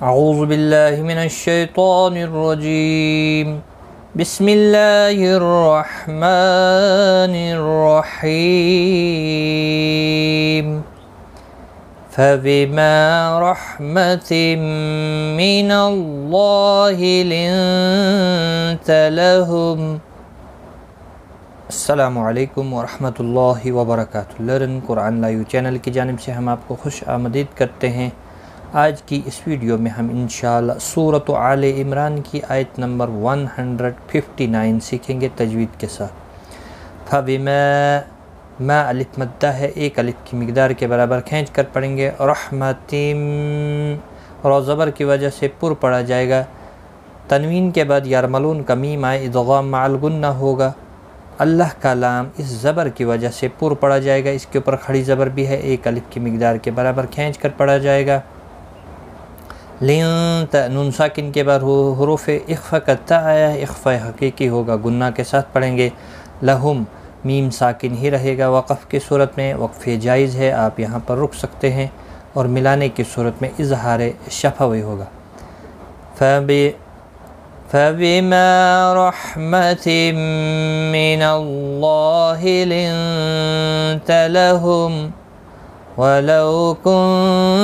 أعوذ بالله من الشيطان الرجيم بسم الله الرحمن الرحيم فبما رحمة من الله لنت لهم السلام عليكم ورحمة الله وبركاته لرن قرآن لايو چینل کی جانب سے ہم آپ کو خوش آمدید کرتے ہیں آج کی اس ویڈیو میں ہم انشاءاللہ سورة عالی صورت عمران کی آیت نمبر 159 سیکھیں گے تجوید کے ساتھ فَبِمَا مَا الف مدہ ہے ایک الف کی مقدار کے برابر کھینچ کر پڑھیں گے رحمتیم روزبر زبر کی وجہ سے پر پڑھا جائے گا تنوین کے بعد یارملون میم آئے ادغام معلگن نہ ہوگا اللہ کا لام اس زبر کی وجہ سے پر پڑھا جائے گا اس کے اوپر کھڑی زبر بھی ہے ایک الف کی مقدار کے برابر کھینچ کر پڑھا جائے گا لین ساکن کے بعد حروف عقف کرتا آیا ہے اخفہ حقیقی ہوگا گناہ کے ساتھ پڑھیں گے لہم میم ساکن ہی رہے گا وقف کی صورت میں وقف جائز ہے آپ یہاں پر رک سکتے ہیں اور ملانے کی صورت میں اظہار ہوگا رحمة من الله لنت لهم ولا فن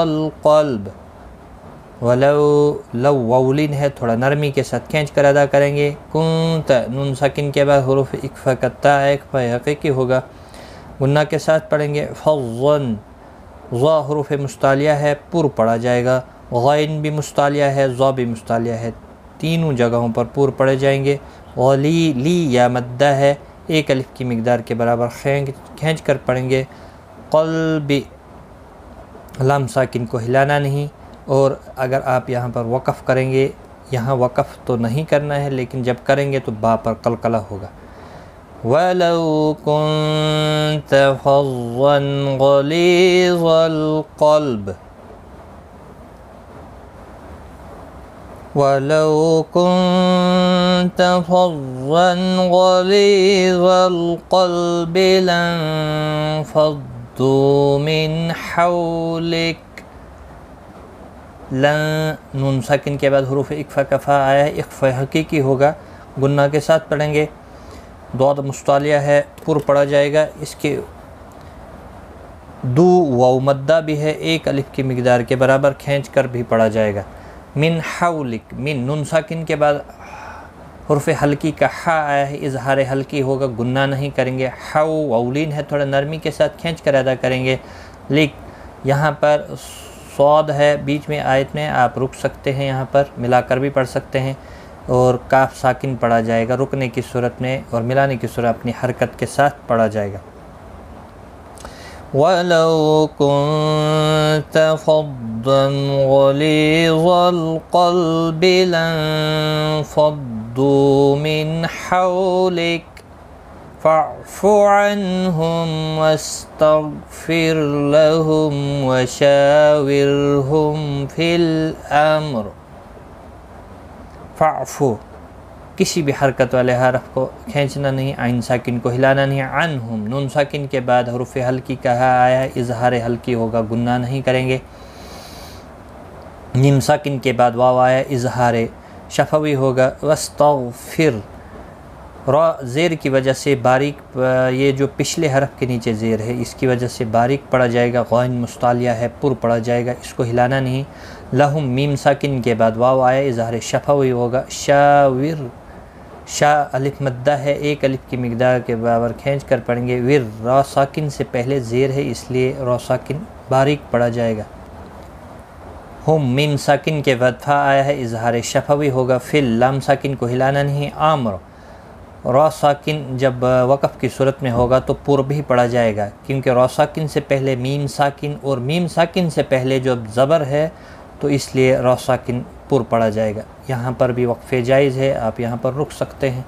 الْقَلْبِ وَلَوْ القلب وولین ہے تھوڑا نرمی کے ساتھ کھینچ کر ادا کریں گے کُنْتَ نُن سَكِن کے بعد حروف اقفقہ اقفقی ہوگا گناہ کے ساتھ پڑھیں گے فضن غا حروف مستالیہ ہے پور پڑھا جائے گا غائن بھی مستالیہ ہے ضا بھی مستالیہ ہے تینوں جگہوں پر پور پڑھے جائیں گے غلی لی یا مدہ ہے ایک الف کی مقدار کے برابر کھینچ کر پڑھیں گے قلب لام ساکن کو ہلانا نہیں اور اگر آپ یہاں پر وقف کریں گے یہاں وقف تو نہیں کرنا ہے لیکن جب کریں گے تو با پر قلقلہ ہوگا وَلَوْ كُنْتَ غَلِيظَ الْقَلْبِ نون ساکن کے بعد حروف کفا آیا ہے حقیقی ہوگا گناہ کے ساتھ پڑھیں گے دواد مستعلیہ ہے پر پڑھا جائے گا اس کے دو واؤ مدہ بھی ہے ایک الف کی مقدار کے برابر کھینچ کر بھی پڑھا جائے گا من حولک من نون ساکن کے بعد حرف ہلکی کا ہا آیا ہے اظہار ہلکی ہوگا گناہ نہیں کریں گے ہاؤ وولین ہے تھوڑا نرمی کے ساتھ کھینچ کر ادا کریں گے لیک یہاں پر سعود ہے بیچ میں آیت میں آپ رک سکتے ہیں یہاں پر ملا کر بھی پڑھ سکتے ہیں اور کاف ساکن پڑھا جائے گا رکنے کی صورت میں اور ملانے کی صورت اپنی حرکت کے ساتھ پڑھا جائے گا ولو كنت فظا غليظ القلب لانفضوا من حولك فاعف عنهم واستغفر لهم وشاورهم في الامر فاعفو کسی بھی حرکت والے حرف کو کھینچنا نہیں عین ساکن کو ہلانا نہیں عنہم نون ساکن کے بعد حروف حلقی کہا آیا اظہار حلقی ہوگا گناہ نہیں کریں گے ساکن کے بعد واو آیا اظہار شفوی ہوگا وستغفر را زیر کی وجہ سے باریک یہ جو پچھلے حرف کے نیچے زیر ہے اس کی وجہ سے باریک پڑا جائے گا غائن مستعلیہ ہے پر پڑا جائے گا اس کو ہلانا نہیں لہم میم ساکن کے بعد واو آیا اظہار شفاوی ہوگا شاور شاہ الف مدہ ہے ایک الف کی مقدار کے برابر کھینچ کر پڑھیں گے ور ساکن سے پہلے زیر ہے اس لیے ساکن باریک پڑھا جائے گا ہوم میم ساکن کے ودفہ آیا ہے اظہار شفوی بھی ہوگا لام ساکن کو ہلانا نہیں عامر ساکن جب وقف کی صورت میں ہوگا تو پور بھی پڑھا جائے گا کیونکہ ساکن سے پہلے میم ساکن اور میم ساکن سے پہلے جو زبر ہے تو اس لیے ساکن پور پڑھا جائے گا یہاں پر بھی وقفے جائز ہے آپ یہاں پر رکھ سکتے ہیں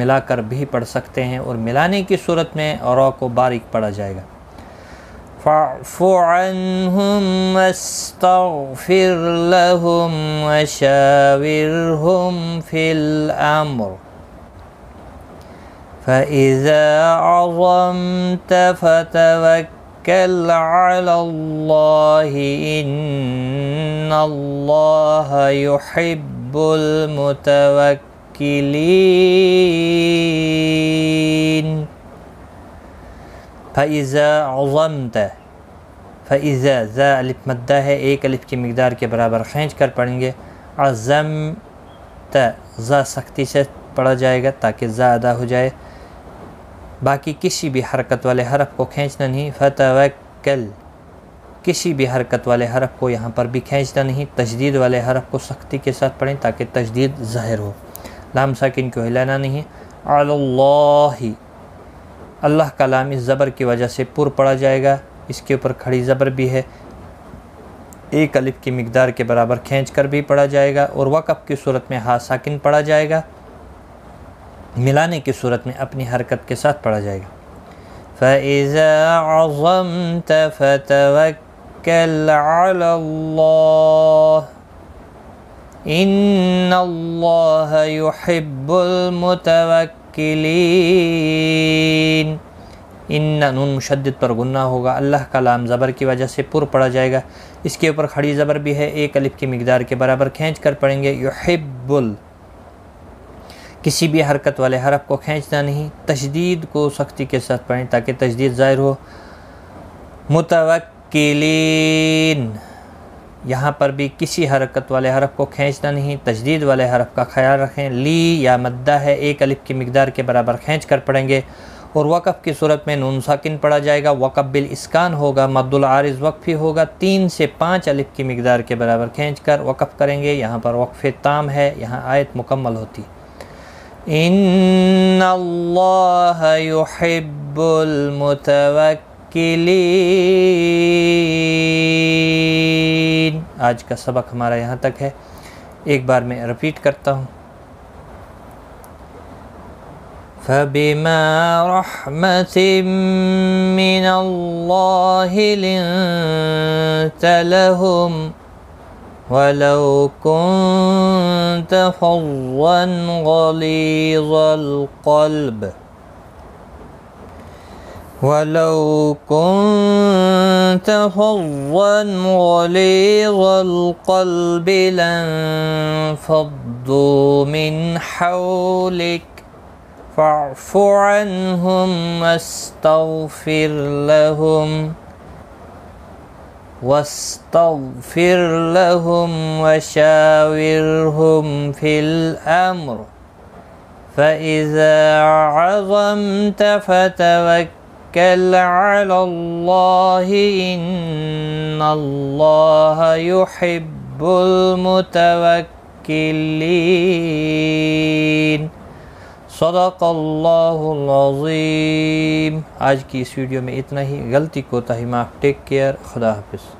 ملا کر بھی پڑھ سکتے ہیں اور ملانے کی صورت میں رو کو باریک پڑھا جائے گا فَعْفُ عَنْهُمْ وَاسْتَغْفِرْ لَهُمْ وَشَاوِرْهُمْ فِي الْأَمْرِ فَإِذَا عَظَمْتَ فَتَوَكْرِ توكل على الله إن الله يحب المتوكلين فإذا عظمت فإذا ذا الف مدہ ہے ایک الف کی مقدار کے برابر کھینچ کر پڑھیں گے ذا سختی سے پڑھا جائے گا تاکہ ذا ادا ہو جائے باقی کسی بھی حرکت والے حرف کو کھینچنا نہیں فتوکل کسی بھی حرکت والے حرف کو یہاں پر بھی کھینچنا نہیں تجدید والے حرف کو سختی کے ساتھ پڑھیں تاکہ تجدید ظاہر ہو لام ساکن کو ہلانا نہیں اللہ اللہ کا لام اس زبر کی وجہ سے پر پڑا جائے گا اس کے اوپر کھڑی زبر بھی ہے ایک الف کی مقدار کے برابر کھینچ کر بھی پڑھا جائے گا اور وقف کی صورت میں ساکن پڑھا جائے گا ملانے کی صورت میں اپنی حرکت کے ساتھ پڑھا جائے گا فَإِذَا عَظَمْتَ فَتَوَكَّلْ عَلَى اللَّهِ إِنَّ اللَّهَ يُحِبُّ الْمُتَوَكِّلِينَ ان نون مشدد پر گناہ ہوگا اللہ کا لام زبر کی وجہ سے پر پڑا جائے گا اس کے اوپر کھڑی زبر بھی ہے ایک الف کی مقدار کے برابر کھینچ کر پڑھیں گے یوحب ال کسی بھی حرکت والے حرف کو کھینچنا نہیں تشدید کو سختی کے ساتھ پڑھیں تاکہ تشدید ظاہر ہو متوکلین یہاں پر بھی کسی حرکت والے حرف کو کھینچنا نہیں تجدید والے حرف کا خیال رکھیں لی یا مدہ ہے ایک الف کی مقدار کے برابر کھینچ کر پڑھیں گے اور وقف کی صورت میں نون ساکن پڑھا جائے گا وقف اسکان ہوگا مد العارض وقفی ہوگا تین سے پانچ الف کی مقدار کے برابر کھینچ کر وقف کریں گے یہاں پر وقف تام ہے یہاں آیت مکمل ہوتی إن الله يحب المتوكلين آج کا سبق ہمارا یہاں تک ہے ایک بار میں ریپیٹ کرتا ہوں فبما رحمة من الله لنت لهم ولو كنت فظا غليظ القلب ولو كنت فظا غليظ القلب لانفضوا من حولك فاعف عنهم واستغفر لهم واستغفر لهم وشاورهم في الأمر فإذا عظمت فتوكل على الله إن الله يحب المتوكلين صدق اللہ العظیم آج کی اس ویڈیو میں اتنا ہی غلطی کو تاہم آف ٹیک کیئر خدا حافظ